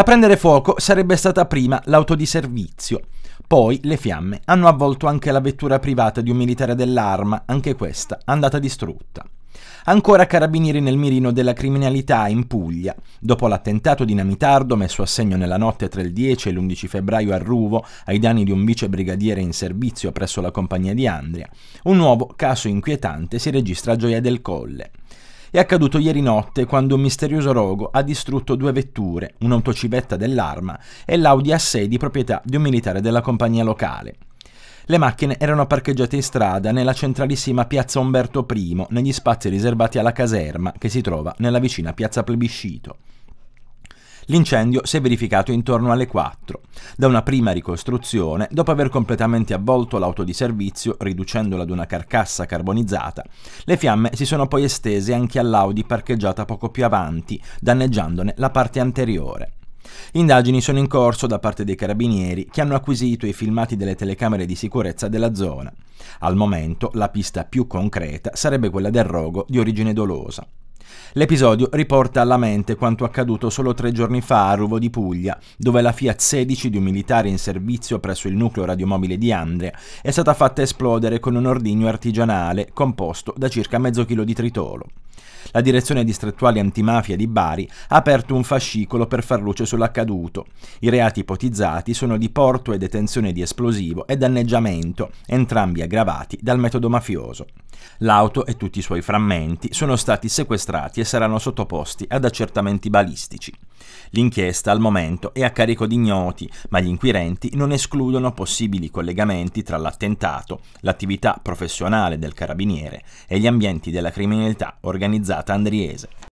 A prendere fuoco sarebbe stata prima l'auto di servizio. Poi le fiamme hanno avvolto anche la vettura privata di un militare dell'arma, anche questa andata distrutta. Ancora carabinieri nel mirino della criminalità in Puglia. Dopo l'attentato dinamitardo messo a segno nella notte tra il 10 e l'11 febbraio a Ruvo, ai danni di un vice brigadiere in servizio presso la compagnia di Andria, un nuovo caso inquietante si registra a Gioia del Colle è accaduto ieri notte quando un misterioso rogo ha distrutto due vetture, un'autocivetta dell'arma e l'Audi A6 di proprietà di un militare della compagnia locale. Le macchine erano parcheggiate in strada nella centralissima piazza Umberto I, negli spazi riservati alla caserma che si trova nella vicina piazza Plebiscito. L'incendio si è verificato intorno alle 4, da una prima ricostruzione dopo aver completamente avvolto l'auto di servizio riducendola ad una carcassa carbonizzata. Le fiamme si sono poi estese anche all'Audi parcheggiata poco più avanti, danneggiandone la parte anteriore. Indagini sono in corso da parte dei carabinieri che hanno acquisito i filmati delle telecamere di sicurezza della zona. Al momento la pista più concreta sarebbe quella del rogo di origine dolosa. L'episodio riporta alla mente quanto accaduto solo tre giorni fa a Ruvo di Puglia, dove la Fiat 16 di un militare in servizio presso il nucleo radiomobile di Andria è stata fatta esplodere con un ordigno artigianale composto da circa mezzo chilo di tritolo. La direzione distrettuale antimafia di Bari ha aperto un fascicolo per far luce sull'accaduto. I reati ipotizzati sono di porto e detenzione di esplosivo e danneggiamento, entrambi aggravati dal metodo mafioso. L'auto e tutti i suoi frammenti sono stati sequestrati e saranno sottoposti ad accertamenti balistici. L'inchiesta al momento è a carico di ignoti, ma gli inquirenti non escludono possibili collegamenti tra l'attentato, l'attività professionale del carabiniere e gli ambienti della criminalità organizzata andriese.